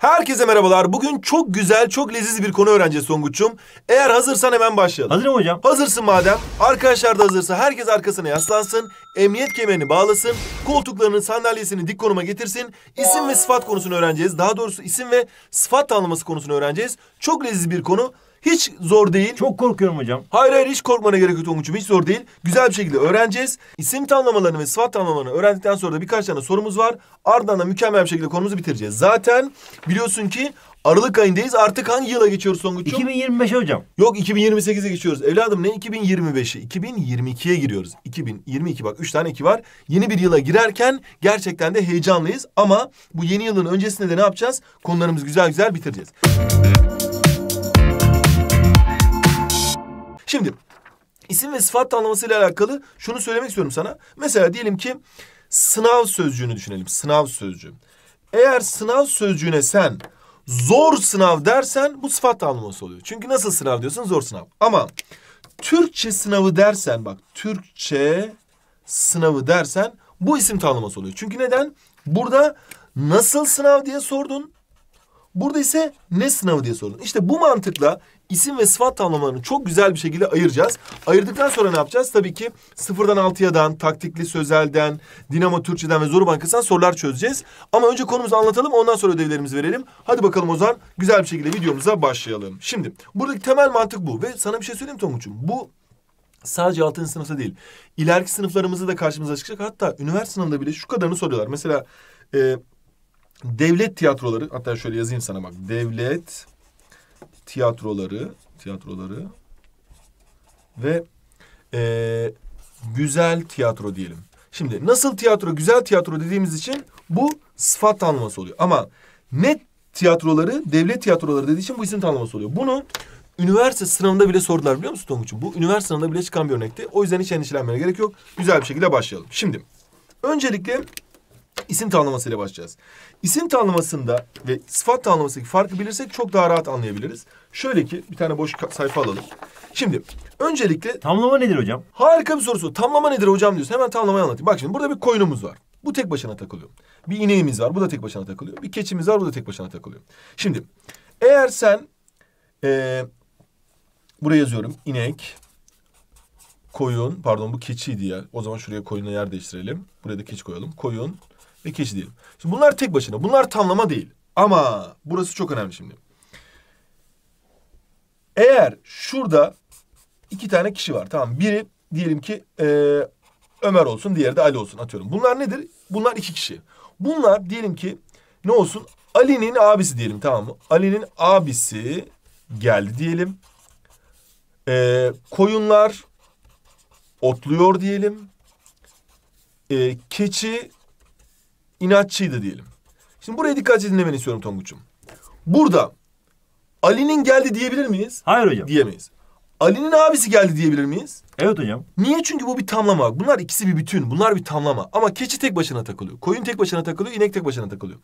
Herkese merhabalar. Bugün çok güzel, çok leziz bir konu öğreneceğiz Songuç'um. Eğer hazırsan hemen başlayalım. Hazırım hocam. Hazırsın madem. Arkadaşlar da hazırsa herkes arkasına yaslansın, emniyet kemerini bağlasın, koltuklarının sandalyesini dik konuma getirsin. İsim ve sıfat konusunu öğreneceğiz. Daha doğrusu isim ve sıfat tanımlaması konusunu öğreneceğiz. Çok leziz bir konu. Hiç zor değil. Çok korkuyorum hocam. Hayır hayır hiç korkmana gerek yok Tonguç'um. Hiç zor değil. Güzel bir şekilde öğreneceğiz. İsim tanımlamalarını ve sıfat tanımlamalarını öğrendikten sonra da birkaç tane sorumuz var. Ardından da mükemmel bir şekilde konumuzu bitireceğiz. Zaten biliyorsun ki Aralık ayındayız. Artık hangi yıla geçiyoruz Songuç'um? 2025 hocam. Yok 2028'e geçiyoruz. Evladım ne 2025'i? 2022'ye giriyoruz. 2022 bak 3 tane 2 var. Yeni bir yıla girerken gerçekten de heyecanlıyız. Ama bu yeni yılın öncesinde de ne yapacağız? Konularımızı güzel güzel bitireceğiz. Şimdi isim ve sıfat tanımlamasıyla alakalı şunu söylemek istiyorum sana. Mesela diyelim ki sınav sözcüğünü düşünelim. Sınav sözcüğü. Eğer sınav sözcüğüne sen zor sınav dersen bu sıfat tanımlaması oluyor. Çünkü nasıl sınav diyorsun? Zor sınav. Ama Türkçe sınavı dersen bak Türkçe sınavı dersen bu isim tanımlaması oluyor. Çünkü neden? Burada nasıl sınav diye sordun. Burada ise ne sınavı diye sordun. İşte bu mantıkla isim ve sıfat tamlamalarını çok güzel bir şekilde ayıracağız. Ayırdıktan sonra ne yapacağız? Tabii ki sıfırdan altıyadan, taktikli sözelden, Dinamo Türkçeden ve zor Bankası'ndan sorular çözeceğiz. Ama önce konumuzu anlatalım ondan sonra ödevlerimizi verelim. Hadi bakalım o zaman güzel bir şekilde videomuza başlayalım. Şimdi buradaki temel mantık bu ve sana bir şey söyleyeyim Tonguç'um. Bu sadece 6. sınıfta değil. İleriki sınıflarımızda da karşımıza çıkacak. Hatta üniversite sınavında bile şu kadarını soruyorlar. Mesela e, devlet tiyatroları hatta şöyle yazayım sana bak. Devlet tiyatroları, tiyatroları ve e, güzel tiyatro diyelim. Şimdi nasıl tiyatro, güzel tiyatro dediğimiz için bu sıfat tanımlaması oluyor. Ama net tiyatroları, devlet tiyatroları dediği için bu isim tanımlaması oluyor. Bunu üniversite sınavında bile sordular biliyor musun Tonguç'um? Bu üniversite sınavında bile çıkan bir örnekti. O yüzden hiç endişelenmene gerek yok. Güzel bir şekilde başlayalım. Şimdi öncelikle isim tanımlamasıyla başlayacağız. İsim tanımlamasında ve sıfat tanımlamasındaki farkı bilirsek çok daha rahat anlayabiliriz. Şöyle ki bir tane boş sayfa alalım. Şimdi öncelikle... Tamlama nedir hocam? Harika bir sorusu. Tamlama nedir hocam diyorsun. Hemen tamlamayı anlatayım. Bak şimdi burada bir koyunumuz var. Bu tek başına takılıyor. Bir ineğimiz var. Bu da tek başına takılıyor. Bir keçimiz var. Bu da tek başına takılıyor. Şimdi eğer sen... Ee, buraya yazıyorum. İnek, koyun, pardon bu keçiydi ya. O zaman şuraya koyuna yer değiştirelim. Buraya da keçi koyalım. Koyun ve keçi diyelim. Şimdi bunlar tek başına. Bunlar tamlama değil. Ama burası çok önemli şimdi. Eğer şurada iki tane kişi var tamam biri diyelim ki e, Ömer olsun diğeri de Ali olsun atıyorum. Bunlar nedir? Bunlar iki kişi. Bunlar diyelim ki ne olsun? Ali'nin abisi diyelim tamam mı? Ali'nin abisi geldi diyelim. Ee, koyunlar otluyor diyelim. Ee, keçi inatçıydı diyelim. Şimdi buraya dikkatli dinlemeni istiyorum Tonguç'um. Burada Ali'nin geldi diyebilir miyiz? Hayır hocam. Diyemeyiz. Ali'nin abisi geldi diyebilir miyiz? Evet hocam. Niye? Çünkü bu bir tamlama. Bunlar ikisi bir bütün. Bunlar bir tamlama. Ama keçi tek başına takılıyor. Koyun tek başına takılıyor. inek tek başına takılıyor.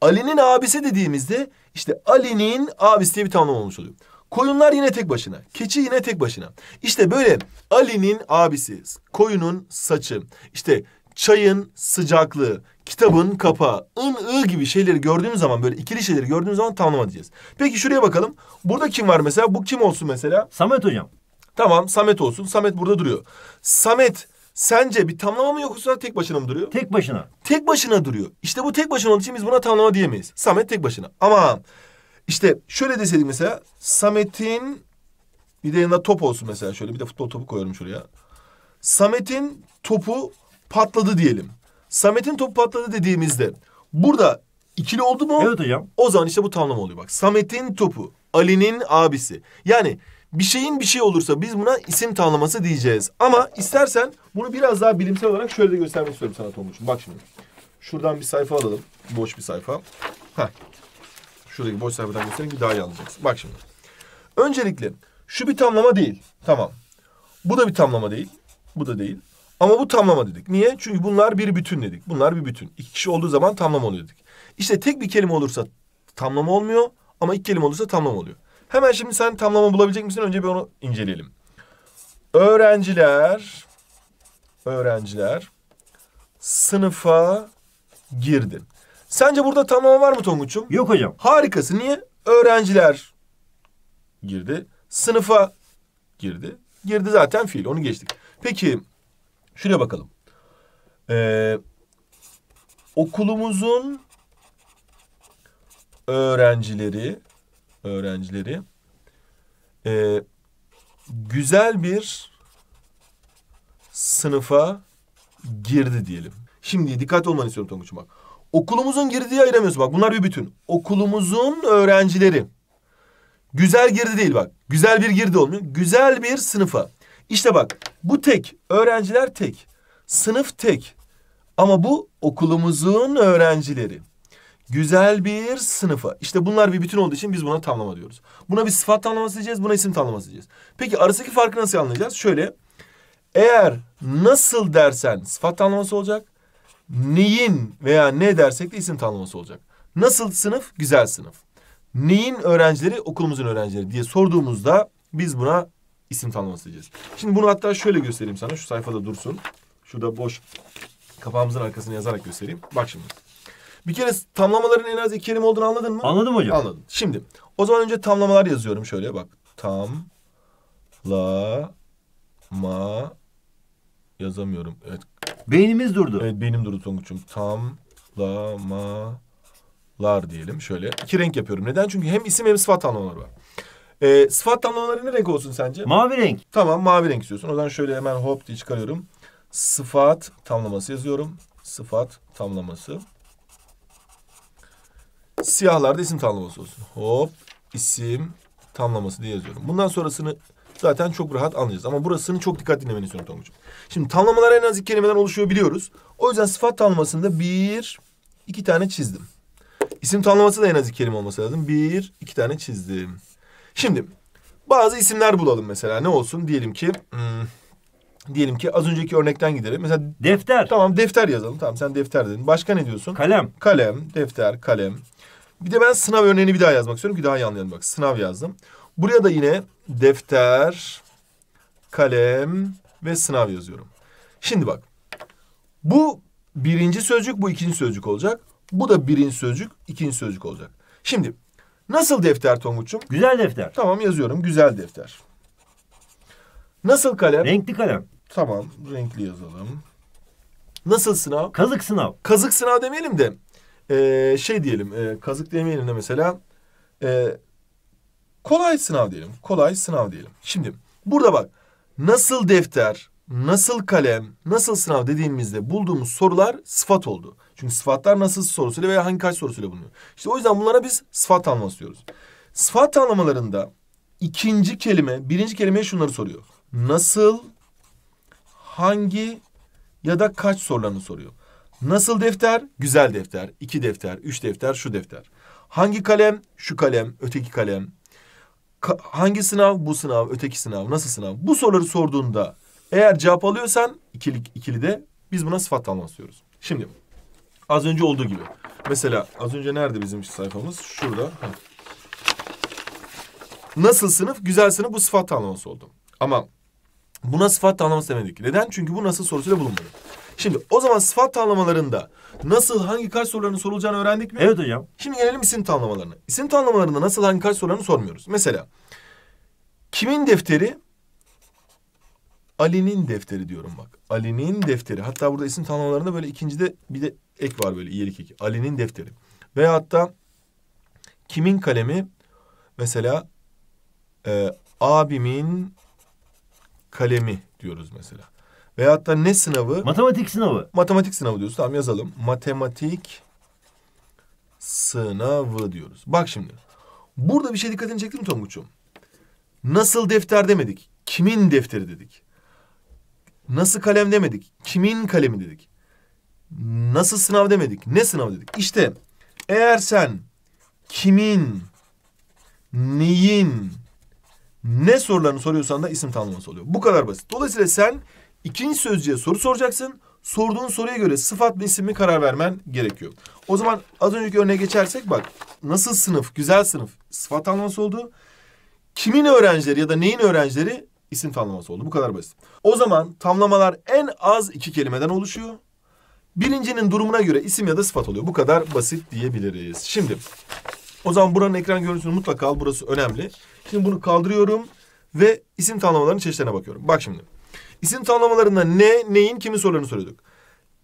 Ali'nin abisi dediğimizde işte Ali'nin abisi diye bir tamlama olmuş oluyor. Koyunlar yine tek başına. Keçi yine tek başına. İşte böyle Ali'nin abisi, koyunun saçı, İşte çayın sıcaklığı, kitabın kapağı, ın ı gibi şeyleri gördüğümüz zaman böyle ikili şeyleri gördüğümüz zaman tamlama diyeceğiz. Peki şuraya bakalım. Burada kim var mesela? Bu kim olsun mesela? Samet hocam. Tamam Samet olsun. Samet burada duruyor. Samet sence bir tamlama mı yoksa tek başına mı duruyor? Tek başına. Tek başına duruyor. İşte bu tek başına olduğu için biz buna tamlama diyemeyiz. Samet tek başına. Ama işte şöyle deseydik mesela Samet'in bir de yanında top olsun mesela şöyle bir de futbol topu koyuyorum şuraya. Samet'in topu patladı diyelim. Samet'in topu patladı dediğimizde burada ikili oldu mu? Evet hocam. O zaman işte bu tamlama oluyor bak. Samet'in topu, Ali'nin abisi. Yani bir şeyin bir şey olursa biz buna isim tamlaması diyeceğiz. Ama istersen bunu biraz daha bilimsel olarak şöyle de göstermek istiyorum sana Tomuç'um. Bak şimdi. Şuradan bir sayfa alalım. Boş bir sayfa. Heh. Şuradaki boş sayfadan göstereyim ki daha iyi anlayacaksın. Bak şimdi. Öncelikle şu bir tamlama değil. Tamam. Bu da bir tamlama değil. Bu da değil. Ama bu tamlama dedik. Niye? Çünkü bunlar bir bütün dedik. Bunlar bir bütün. İki kişi olduğu zaman tamlama oluyor dedik. İşte tek bir kelime olursa tamlama olmuyor ama iki kelime olursa tamlama oluyor. Hemen şimdi sen tamlama bulabilecek misin? Önce bir onu inceleyelim. Öğrenciler öğrenciler sınıfa girdin. Sence burada tamlama var mı Tonguç'um? Yok hocam. Harikası. Niye? Öğrenciler girdi. Sınıfa girdi. Girdi zaten fiil. Onu geçtik. Peki Şuraya bakalım. Ee, okulumuzun öğrencileri öğrencileri e, güzel bir sınıfa girdi diyelim. Şimdi dikkat olmanı istiyorum Tonguç'um bak. Okulumuzun girdiği ayıramıyorsun bak. Bunlar bir bütün. Okulumuzun öğrencileri. Güzel girdi değil bak. Güzel bir girdi olmuyor. Güzel bir sınıfa. İşte bak bu tek, öğrenciler tek, sınıf tek. Ama bu okulumuzun öğrencileri. Güzel bir sınıfa. İşte bunlar bir bütün olduğu için biz buna tamlama diyoruz. Buna bir sıfat tamlaması diyeceğiz, buna isim tamlaması diyeceğiz. Peki arasındaki farkı nasıl anlayacağız? Şöyle, eğer nasıl dersen sıfat tamlaması olacak. Neyin veya ne dersek de isim tamlaması olacak. Nasıl sınıf? Güzel sınıf. Neyin öğrencileri? Okulumuzun öğrencileri diye sorduğumuzda biz buna isim tanımlaması diyeceğiz. Şimdi bunu hatta şöyle göstereyim sana. Şu sayfada dursun. Şurada boş kafamızın arkasını yazarak göstereyim. Bak şimdi. Bir kere tamlamaların en az iki kelime olduğunu anladın mı? Anladım hocam. Anladım. Şimdi o zaman önce tamlamalar yazıyorum şöyle bak. Tam la ma yazamıyorum. Evet. Beynimiz durdu. Evet beynim durdu Tonguç'um. Tam la ma lar diyelim şöyle. İki renk yapıyorum. Neden? Çünkü hem isim hem sıfat anlamları var. E, sıfat tamlamaları ne renk olsun sence? Mavi renk. Tamam mavi renk istiyorsun. O zaman şöyle hemen hop diye çıkarıyorum. Sıfat tamlaması yazıyorum. Sıfat tamlaması. Siyahlarda isim tamlaması olsun. Hop isim tamlaması diye yazıyorum. Bundan sonrasını zaten çok rahat anlayacağız. Ama burasını çok dikkat dinlemeni istiyorum Tonguç'um. Şimdi tamlamalar en az iki kelimeden oluşuyor biliyoruz. O yüzden sıfat tamlamasında bir, iki tane çizdim. İsim tamlaması da en az iki kelime olması lazım. Bir, iki tane çizdim. Şimdi bazı isimler bulalım mesela. Ne olsun? Diyelim ki hmm, diyelim ki az önceki örnekten gidelim. Mesela defter. Tamam defter yazalım. Tamam sen defter dedin. Başka ne diyorsun? Kalem. Kalem, defter, kalem. Bir de ben sınav örneğini bir daha yazmak istiyorum ki daha iyi anlayalım. Bak sınav yazdım. Buraya da yine defter, kalem ve sınav yazıyorum. Şimdi bak. Bu birinci sözcük, bu ikinci sözcük olacak. Bu da birinci sözcük, ikinci sözcük olacak. Şimdi Nasıl defter Tomuç'um? Güzel defter. Tamam yazıyorum. Güzel defter. Nasıl kalem? Renkli kalem. Tamam. Renkli yazalım. Nasıl sınav? Kazık sınav. Kazık sınav demeyelim de e, şey diyelim. E, kazık demeyelim de mesela e, kolay sınav diyelim. Kolay sınav diyelim. Şimdi burada bak nasıl defter, nasıl kalem, nasıl sınav dediğimizde bulduğumuz sorular sıfat oldu. Çünkü sıfatlar nasıl sorusuyla veya hangi kaç sorusuyla bulunuyor. İşte o yüzden bunlara biz sıfat tanımlaması diyoruz. Sıfat tanımlamalarında ikinci kelime, birinci kelimeye şunları soruyor. Nasıl, hangi ya da kaç sorularını soruyor. Nasıl defter? Güzel defter, iki defter, üç defter, şu defter. Hangi kalem? Şu kalem, öteki kalem. Ka hangi sınav? Bu sınav, öteki sınav, nasıl sınav? Bu soruları sorduğunda eğer cevap alıyorsan ikili, ikili de biz buna sıfat tanımlaması diyoruz. Şimdi Az önce olduğu gibi. Mesela az önce nerede bizim sayfamız? Şurada. Nasıl sınıf? Güzel sınıf bu sıfat tanımlaması oldu. Ama buna sıfat tanımlaması demedik. Neden? Çünkü bu nasıl sorusuyla bulunmadı. Şimdi o zaman sıfat tanımlamalarında nasıl hangi kaç sorularının sorulacağını öğrendik mi? Evet hocam. Şimdi gelelim isim tanımlamalarına. İsim tanımlamalarında nasıl hangi kaç sorularını sormuyoruz. Mesela kimin defteri Ali'nin defteri diyorum bak. Ali'nin defteri. Hatta burada isim tanımlarında böyle ikincide bir de ek var böyle iyilik eki. Ali'nin defteri. Veya hatta kimin kalemi? Mesela e, abimin kalemi diyoruz mesela. Veya hatta ne sınavı? Matematik sınavı. Matematik sınavı diyoruz. Tamam yazalım. Matematik sınavı diyoruz. Bak şimdi. Burada bir şey dikkatini çekti mi Tonguç'um? Nasıl defter demedik. Kimin defteri dedik. Nasıl kalem demedik. Kimin kalemi dedik. Nasıl sınav demedik. Ne sınav dedik. İşte eğer sen kimin, neyin, ne sorularını soruyorsan da isim tanımlaması oluyor. Bu kadar basit. Dolayısıyla sen ikinci sözcüye soru soracaksın. Sorduğun soruya göre sıfat mı isim mi karar vermen gerekiyor. O zaman az önceki örneğe geçersek bak nasıl sınıf, güzel sınıf sıfat tanımlaması oldu. Kimin öğrencileri ya da neyin öğrencileri isim tamlaması oldu. Bu kadar basit. O zaman tamlamalar en az iki kelimeden oluşuyor. Birincinin durumuna göre isim ya da sıfat oluyor. Bu kadar basit diyebiliriz. Şimdi o zaman buranın ekran görüntüsünü mutlaka al. Burası önemli. Şimdi bunu kaldırıyorum ve isim tamlamalarının çeşitlerine bakıyorum. Bak şimdi. İsim tamlamalarında ne, neyin, kimin sorularını soruyorduk.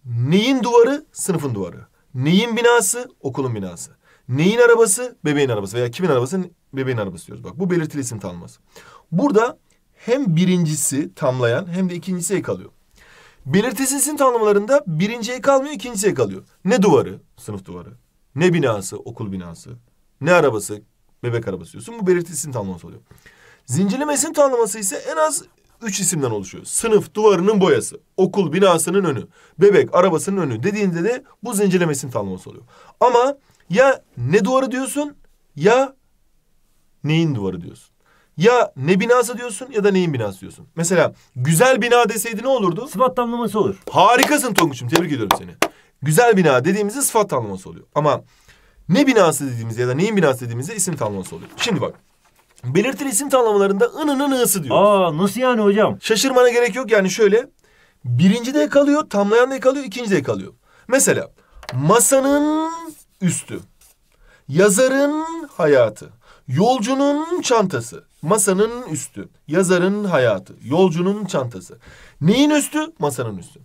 Neyin duvarı? Sınıfın duvarı. Neyin binası? Okulun binası. Neyin arabası? Bebeğin arabası veya kimin arabası? Bebeğin arabası diyoruz. Bak bu belirtili isim tanımlaması. Burada hem birincisi tamlayan hem de ikincisi ek alıyor. Belirtisizin tanımlarında birinci ek almıyor, ikinci ek alıyor. Ne duvarı, sınıf duvarı, ne binası, okul binası, ne arabası, bebek arabası diyorsun. Bu belirtisizin tanımlaması oluyor. Zincirleme isim tanımlaması ise en az üç isimden oluşuyor. Sınıf duvarının boyası, okul binasının önü, bebek arabasının önü dediğinde de bu zincirleme isim tanımlaması oluyor. Ama ya ne duvarı diyorsun ya neyin duvarı diyorsun. Ya ne binası diyorsun ya da neyin binası diyorsun. Mesela güzel bina deseydi ne olurdu? Sıfat tamlaması olur. Harikasın Tonguç'um tebrik ediyorum seni. Güzel bina dediğimizde sıfat tamlaması oluyor. Ama ne binası dediğimizde ya da neyin binası dediğimizde isim tamlaması oluyor. Şimdi bak. Belirtili isim tamlamalarında ınının ı'sı diyoruz. Aa nasıl yani hocam? Şaşırmana gerek yok yani şöyle. Birinci de kalıyor, tamlayan da kalıyor, ikinci de kalıyor. Mesela masanın üstü, yazarın hayatı, yolcunun çantası, Masanın üstü, yazarın hayatı, yolcunun çantası. Neyin üstü? Masanın üstü.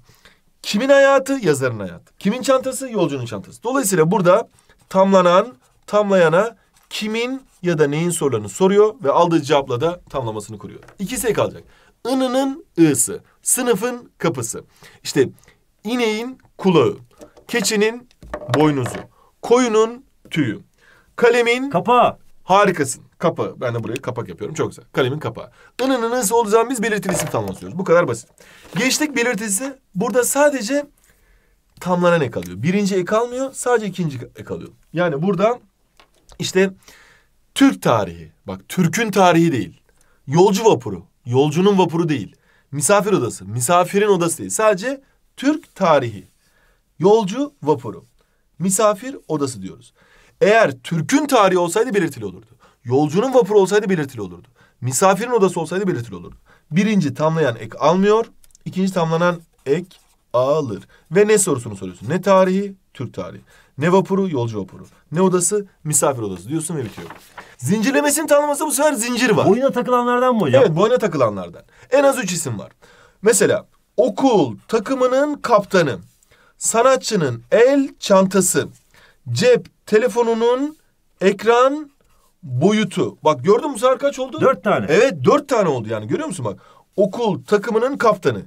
Kimin hayatı? Yazarın hayatı. Kimin çantası? Yolcunun çantası. Dolayısıyla burada tamlanan, tamlayana kimin ya da neyin sorularını soruyor ve aldığı cevapla da tamlamasını kuruyor. İkisi kalacak. Inının ısı, sınıfın kapısı. İşte ineğin kulağı, keçinin boynuzu, koyunun tüyü, kalemin... Kapağı. Harikasın kapa Ben de burayı kapak yapıyorum. Çok güzel. Kalemin kapağı. Inını nasıl olacağımız belirtili isim tamamlıyoruz. Bu kadar basit. Geçtik belirtisi. Burada sadece tamlanan ek alıyor. Birinci ek almıyor. Sadece ikinci ek alıyor. Yani burada işte Türk tarihi. Bak Türk'ün tarihi değil. Yolcu vapuru. Yolcunun vapuru değil. Misafir odası. Misafirin odası değil. Sadece Türk tarihi. Yolcu vapuru. Misafir odası diyoruz. Eğer Türk'ün tarihi olsaydı belirtili olurdu. Yolcunun vapuru olsaydı belirtili olurdu. Misafirin odası olsaydı belirtili olurdu. Birinci tamlayan ek almıyor. İkinci tamlanan ek alır. Ve ne sorusunu soruyorsun? Ne tarihi? Türk tarihi. Ne vapuru? Yolcu vapuru. Ne odası? Misafir odası diyorsun ve bitiyor. Zincirlemesinin tanımasa bu sefer zincir var. Boyuna takılanlardan mı hocam? Evet boyuna takılanlardan. En az üç isim var. Mesela okul takımının kaptanı, sanatçının el çantası, cep telefonunun ekran boyutu. Bak gördün mü sefer kaç oldu? Dört tane. Evet dört tane oldu yani görüyor musun bak. Okul takımının kaptanı.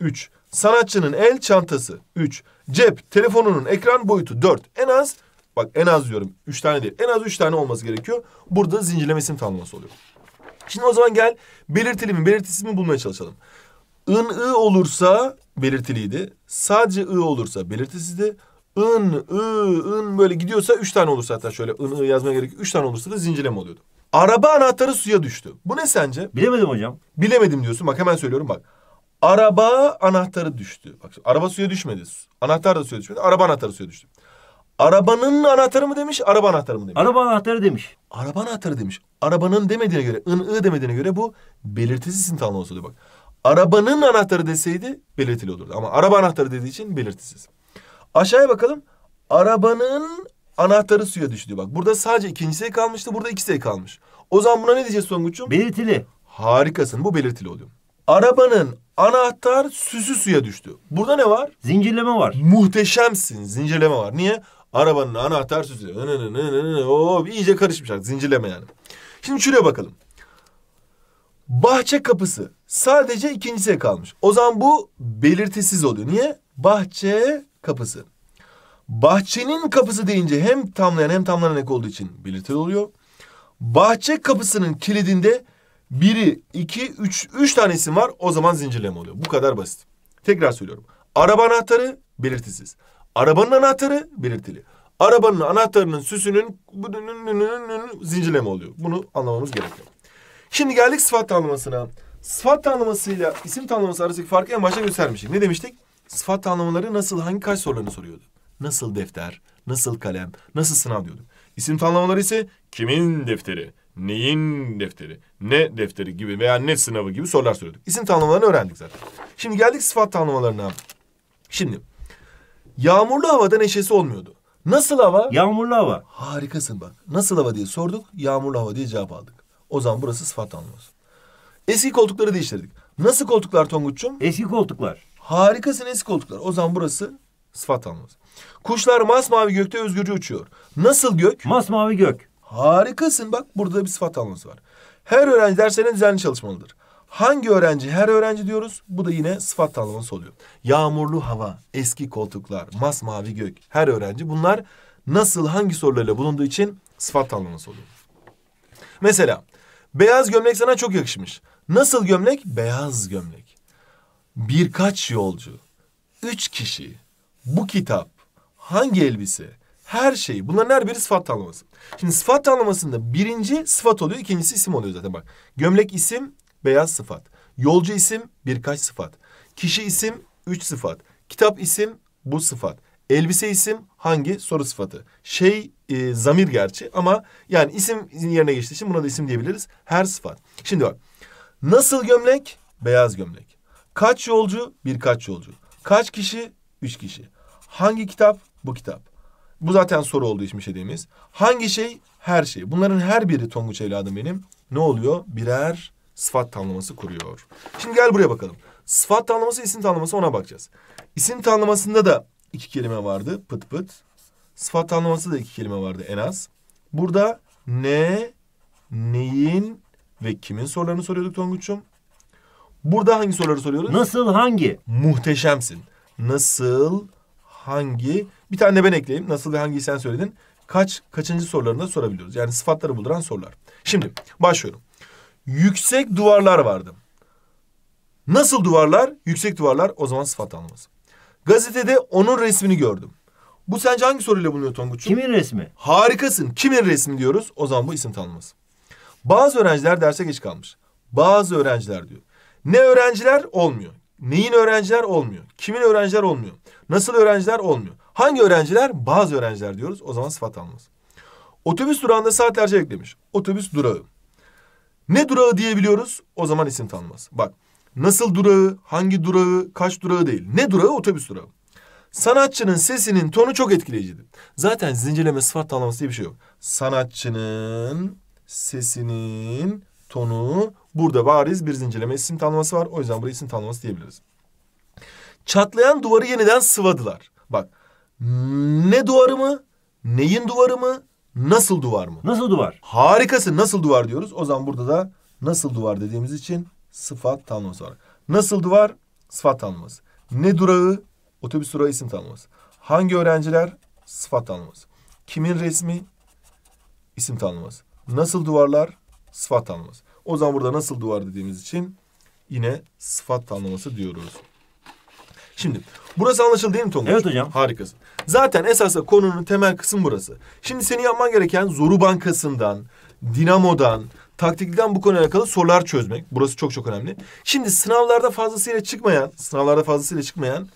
Üç. Sanatçının el çantası. Üç. Cep telefonunun ekran boyutu. Dört. En az bak en az diyorum. Üç tane değil. En az üç tane olması gerekiyor. Burada zincirlemesini tanımlaması oluyor. Şimdi o zaman gel belirtili mi belirtisiz mi bulmaya çalışalım. ın ı olursa belirtiliydi. Sadece ı olursa belirtisizdi ın, ı, ın böyle gidiyorsa üç tane olursa hatta şöyle ın, ı yazmaya gerek yok. Üç tane olursa da zincirleme oluyordu. Araba anahtarı suya düştü. Bu ne sence? Bilemedim hocam. Bilemedim diyorsun. Bak hemen söylüyorum bak. Araba anahtarı düştü. Bak araba suya düşmedi. Anahtar da suya düşmedi. Araba anahtarı suya düştü. Arabanın anahtarı mı demiş, araba anahtarı mı demiş? Araba anahtarı demiş. Araba anahtarı demiş. Arabanın demediğine göre, ın ı demediğine göre bu belirtisiz sintanlı olsa diyor bak. Arabanın anahtarı deseydi belirtili olurdu. Ama araba anahtarı dediği için belirtisiz. Aşağıya bakalım. Arabanın anahtarı suya düştü. Bak burada sadece ikinci kalmıştı. Burada iki kalmış. O zaman buna ne diyeceğiz Songuç'um? Belirtili. Harikasın. Bu belirtili oluyor. Arabanın anahtar süsü suya düştü. Burada ne var? Zincirleme var. Muhteşemsin. Zincirleme var. Niye? Arabanın anahtar süsü. Oo, iyice karışmışlar, Zincirleme yani. Şimdi şuraya bakalım. Bahçe kapısı. Sadece ikincisi kalmış. O zaman bu belirtisiz oluyor. Niye? Bahçe kapısı. Bahçenin kapısı deyince hem tamlayan hem tamlanan ek olduğu için belirtili oluyor. Bahçe kapısının kilidinde biri, iki, üç, üç tanesi var o zaman zincirleme oluyor. Bu kadar basit. Tekrar söylüyorum. Araba anahtarı belirtisiz. Arabanın anahtarı belirtili. Arabanın anahtarının süsünün zincirleme oluyor. Bunu anlamamız gerekiyor. Şimdi geldik sıfat tanımlamasına. Sıfat tanımlamasıyla isim tanımlaması arasındaki farkı en başta göstermiştik. Ne demiştik? sıfat tanımları nasıl hangi kaç sorularını soruyordu. Nasıl defter, nasıl kalem, nasıl sınav diyordu. İsim tanımları ise kimin defteri, neyin defteri, ne defteri gibi veya ne sınavı gibi sorular soruyorduk. İsim tanımlarını öğrendik zaten. Şimdi geldik sıfat tanımlarına. Şimdi yağmurlu havada neşesi olmuyordu. Nasıl hava? Yağmurlu hava. Harikasın bak. Nasıl hava diye sorduk, yağmurlu hava diye cevap aldık. O zaman burası sıfat tanımlaması. Eski koltukları değiştirdik. Nasıl koltuklar Tonguç'cum? Eski koltuklar. Harikasın eski koltuklar. O zaman burası sıfat almaz. Kuşlar masmavi gökte özgürce uçuyor. Nasıl gök? Masmavi gök. Harikasın bak burada bir sıfat alması var. Her öğrenci derslerine düzenli çalışmalıdır. Hangi öğrenci? Her öğrenci diyoruz. Bu da yine sıfat tanımlaması oluyor. Yağmurlu hava, eski koltuklar, masmavi gök, her öğrenci. Bunlar nasıl, hangi sorularıyla bulunduğu için sıfat tanımlaması oluyor. Mesela beyaz gömlek sana çok yakışmış. Nasıl gömlek? Beyaz gömlek birkaç yolcu, üç kişi, bu kitap, hangi elbise, her şey. Bunların her biri sıfat tanımlaması. Şimdi sıfat tanımlamasında birinci sıfat oluyor, ikincisi isim oluyor zaten bak. Gömlek isim, beyaz sıfat. Yolcu isim, birkaç sıfat. Kişi isim, üç sıfat. Kitap isim, bu sıfat. Elbise isim hangi soru sıfatı? Şey e, zamir gerçi ama yani isim yerine geçtiği için buna da isim diyebiliriz. Her sıfat. Şimdi bak. Nasıl gömlek? Beyaz gömlek. Kaç yolcu? Birkaç yolcu. Kaç kişi? Üç kişi. Hangi kitap? Bu kitap. Bu zaten soru olduğu işmiş şey dediğimiz, Hangi şey? Her şey. Bunların her biri Tonguç evladım benim. Ne oluyor? Birer sıfat tanımlaması kuruyor. Şimdi gel buraya bakalım. Sıfat tanımlaması, isim tanımlaması ona bakacağız. İsim tanımlamasında da iki kelime vardı. Pıt pıt. Sıfat tanımlaması da iki kelime vardı en az. Burada ne, neyin ve kimin sorularını soruyorduk Tonguç'um? Burada hangi soruları soruyoruz? Nasıl hangi? Muhteşemsin. Nasıl hangi? Bir tane de ben ekleyeyim. Nasıl hangi sen söyledin. Kaç, kaçıncı sorularını da sorabiliyoruz. Yani sıfatları bulduran sorular. Şimdi başlıyorum. Yüksek duvarlar vardı. Nasıl duvarlar? Yüksek duvarlar o zaman sıfat anlaması. Gazetede onun resmini gördüm. Bu sence hangi soruyla bulunuyor Tonguç'um? Kimin resmi? Harikasın. Kimin resmi diyoruz? O zaman bu isim tanımlaması. Bazı öğrenciler derse geç kalmış. Bazı öğrenciler diyor. Ne öğrenciler olmuyor. Neyin öğrenciler olmuyor. Kimin öğrenciler olmuyor. Nasıl öğrenciler olmuyor. Hangi öğrenciler? Bazı öğrenciler diyoruz. O zaman sıfat almaz. Otobüs durağında saatlerce beklemiş. Otobüs durağı. Ne durağı diyebiliyoruz? O zaman isim tanımaz. Bak nasıl durağı, hangi durağı, kaç durağı değil. Ne durağı? Otobüs durağı. Sanatçının sesinin tonu çok etkileyicidir. Zaten zincirleme sıfat tanımlaması diye bir şey yok. Sanatçının sesinin tonu Burada bariz bir zincirleme isim tanımlaması var. O yüzden buraya isim tanımlaması diyebiliriz. Çatlayan duvarı yeniden sıvadılar. Bak ne duvarı mı? Neyin duvarı mı? Nasıl duvar mı? Nasıl duvar? Harikası nasıl duvar diyoruz. O zaman burada da nasıl duvar dediğimiz için sıfat tanımlaması var. Nasıl duvar? Sıfat tanımlaması. Ne durağı? Otobüs durağı isim tanımlaması. Hangi öğrenciler? Sıfat tanımlaması. Kimin resmi? İsim tanımlaması. Nasıl duvarlar? Sıfat tanımlaması. O zaman burada nasıl duvar dediğimiz için yine sıfat tanımlaması diyoruz. Şimdi burası anlaşıldı değil mi Tonguç? Evet hocam. Harikasın. Zaten esasla konunun temel kısım burası. Şimdi senin yapman gereken Zoru Bankası'ndan, Dinamo'dan, taktikten bu konuyla alakalı sorular çözmek. Burası çok çok önemli. Şimdi sınavlarda fazlasıyla çıkmayan, sınavlarda fazlasıyla çıkmayan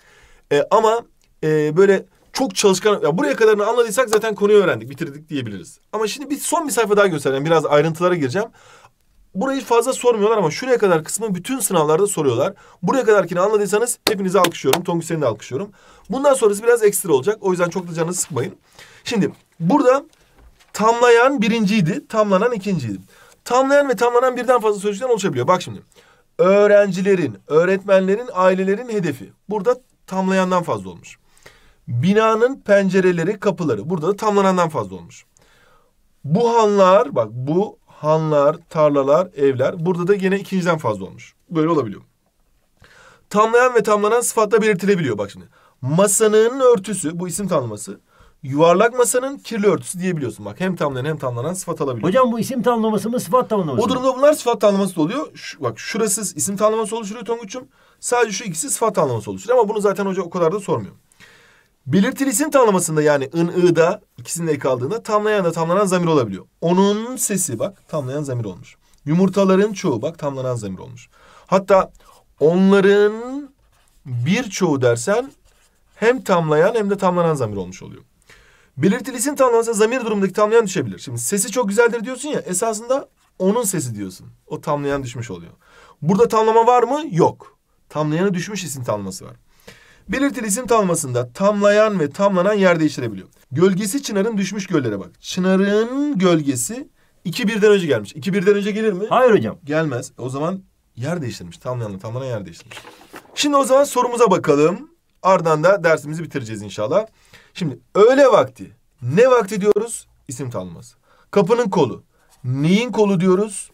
e, ama e, böyle çok çalışkan... Ya buraya kadarını anladıysak zaten konuyu öğrendik, bitirdik diyebiliriz. Ama şimdi bir son bir sayfa daha göstereceğim. Biraz ayrıntılara gireceğim. Burayı fazla sormuyorlar ama şuraya kadar kısmı bütün sınavlarda soruyorlar. Buraya kadarkini anladıysanız hepinizi alkışlıyorum. Tongu seni de alkışlıyorum. Bundan sonrası biraz ekstra olacak. O yüzden çok da canınızı sıkmayın. Şimdi burada tamlayan birinciydi. Tamlanan ikinciydi. Tamlayan ve tamlanan birden fazla sözcükten oluşabiliyor. Bak şimdi. Öğrencilerin, öğretmenlerin, ailelerin hedefi. Burada tamlayandan fazla olmuş. Binanın pencereleri, kapıları. Burada da tamlanandan fazla olmuş. Buhanlar, bak bu hanlar, tarlalar, evler. Burada da yine ikinciden fazla olmuş. Böyle olabiliyor. Tamlayan ve tamlanan sıfatla belirtilebiliyor bak şimdi. Masanın örtüsü, bu isim tanımlaması. Yuvarlak masanın kirli örtüsü diyebiliyorsun bak. Hem tamlayan hem tamlanan sıfat alabiliyor. Hocam bu isim tanımlaması mı sıfat tanımlaması mı? O durumda bunlar sıfat tanımlaması da oluyor. Şu, bak şurası isim tanımlaması oluşturuyor Tonguç'um. Sadece şu ikisi sıfat tanımlaması oluşturuyor. Ama bunu zaten hoca o kadar da sormuyor. Belirtilisinin tamlamasında yani ın, ı'da ikisinin de kaldığında tamlayan da tamlanan zamir olabiliyor. Onun sesi bak tamlayan zamir olmuş. Yumurtaların çoğu bak tamlanan zamir olmuş. Hatta onların birçoğu dersen hem tamlayan hem de tamlanan zamir olmuş oluyor. Belirtilisin tamlaması zamir durumundaki tamlayan düşebilir. Şimdi sesi çok güzeldir diyorsun ya esasında onun sesi diyorsun. O tamlayan düşmüş oluyor. Burada tamlama var mı? Yok. Tamlayanı düşmüş isim tamlaması var. Belirtili isim tamlamasında tamlayan ve tamlanan yer değiştirebiliyor. Gölgesi Çınar'ın düşmüş göllere bak. Çınar'ın gölgesi 2-1'den önce gelmiş. 2-1'den önce gelir mi? Hayır hocam. Gelmez. O zaman yer değiştirmiş. Tamlayan tamlanan yer değiştirmiş. Şimdi o zaman sorumuza bakalım. Ardından da dersimizi bitireceğiz inşallah. Şimdi öğle vakti. Ne vakti diyoruz? İsim tanımlaması. Kapının kolu. Neyin kolu diyoruz?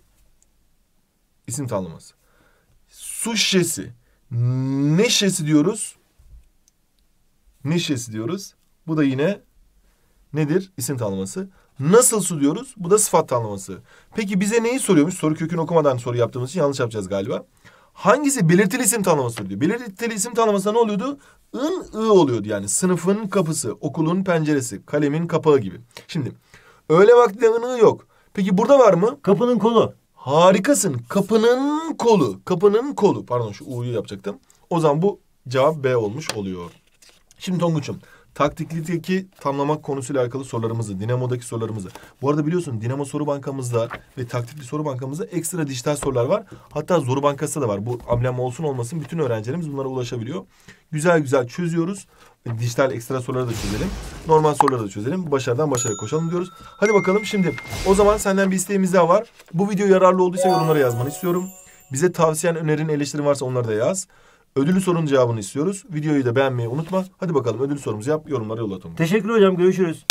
İsim tanımlaması. Su şişesi. Ne şişesi diyoruz? Nişesi diyoruz. Bu da yine nedir? İsim tanıması. Nasıl su diyoruz? Bu da sıfat tanıması. Peki bize neyi soruyormuş? Soru kökünü okumadan soru yaptığımız için yanlış yapacağız galiba. Hangisi belirtili isim tanıması diyor. Belirtili isim tanımlaması ne oluyordu? ın ı oluyordu yani. Sınıfın kapısı, okulun penceresi, kalemin kapağı gibi. Şimdi öğle vaktinde ın ı yok. Peki burada var mı? Kapının kolu. Harikasın. Kapının kolu. Kapının kolu. Pardon şu u'yu yapacaktım. O zaman bu cevap B olmuş oluyor. Şimdi Tonguç'um taktiklideki tamlamak konusuyla alakalı sorularımızı, Dinamo'daki sorularımızı. Bu arada biliyorsun Dinamo soru bankamızda ve taktikli soru bankamızda ekstra dijital sorular var. Hatta zoru bankası da var. Bu amblem olsun olmasın bütün öğrencilerimiz bunlara ulaşabiliyor. Güzel güzel çözüyoruz. Dijital ekstra soruları da çözelim. Normal soruları da çözelim. Başarıdan başarıya koşalım diyoruz. Hadi bakalım şimdi. O zaman senden bir isteğimiz daha var. Bu video yararlı olduysa yorumlara yazmanı istiyorum. Bize tavsiyen, önerin, eleştirin varsa onları da yaz. Ödülü sorunun cevabını istiyoruz. Videoyu da beğenmeyi unutma. Hadi bakalım ödül sorumuzu yap, yorumlara yolla Tomuş. Teşekkür hocam, görüşürüz.